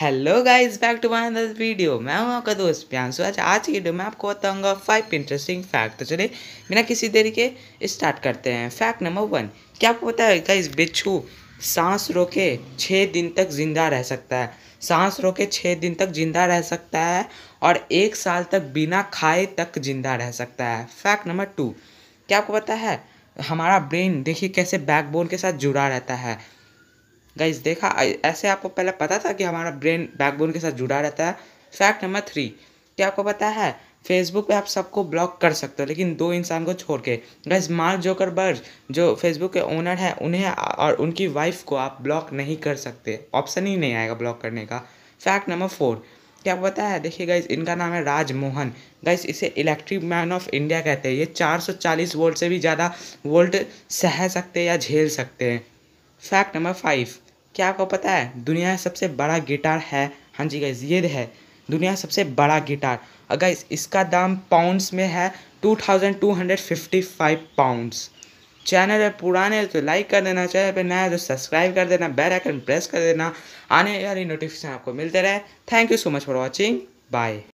hello guys back to my another video मैं हूं आपका दोस्त प्यांसु आज आज की वीडियो में आपको बताऊंगा फाइव इंटरेस्टिंग फैक्ट तो चलिए बिना किसी देरी के स्टार्ट करते हैं फैक्ट नंबर वन क्या आपको पता है गाइस बिच्छू सांस रोके छः दिन तक जिंदा रह सकता है सांस रोके छः दिन तक जिंदा रह सकता है और एक साल तक बिना खाए तक जिंदा रह सकता है फैक्ट नंबर टू क्या आपको पता है हमारा ब्रेन देखिए कैसे बैकबोन के साथ जुड़ा रहता है गाइज देखा ऐसे आपको पहले पता था कि हमारा ब्रेन बैकबोन के साथ जुड़ा रहता है फैक्ट नंबर थ्री क्या आपको पता है फेसबुक पे आप सबको ब्लॉक कर सकते हो लेकिन दो इंसान को छोड़ के गैस मार्क बर्ज जो फेसबुक के ओनर है उन्हें और उनकी वाइफ को आप ब्लॉक नहीं कर सकते ऑप्शन ही नहीं आएगा ब्लॉक करने का फैक्ट नंबर फोर क्या आपको पता है देखिए गाइज इनका नाम है राजमोहन गाइज इसे इलेक्ट्रिक मैन ऑफ इंडिया कहते हैं ये 440 वोल्ट से भी ज़्यादा वोल्ट सह सकते हैं या झेल सकते हैं फैक्ट नंबर फाइव क्या आपको पता है दुनिया का सबसे बड़ा गिटार है हाँ जी गाइज ये है दुनिया का सबसे बड़ा गिटार अगर इसका दाम पाउंड्स में है two thousand two hundred fifty five pounds channel पर पुराने तो लाइक कर देना चैनल पर नया तो सब्सक्राइब कर देना बेल आइकन प्रेस कर देना आने वाली नोटिफिकेशन आपको मिलते रहे thank you so much for watching bye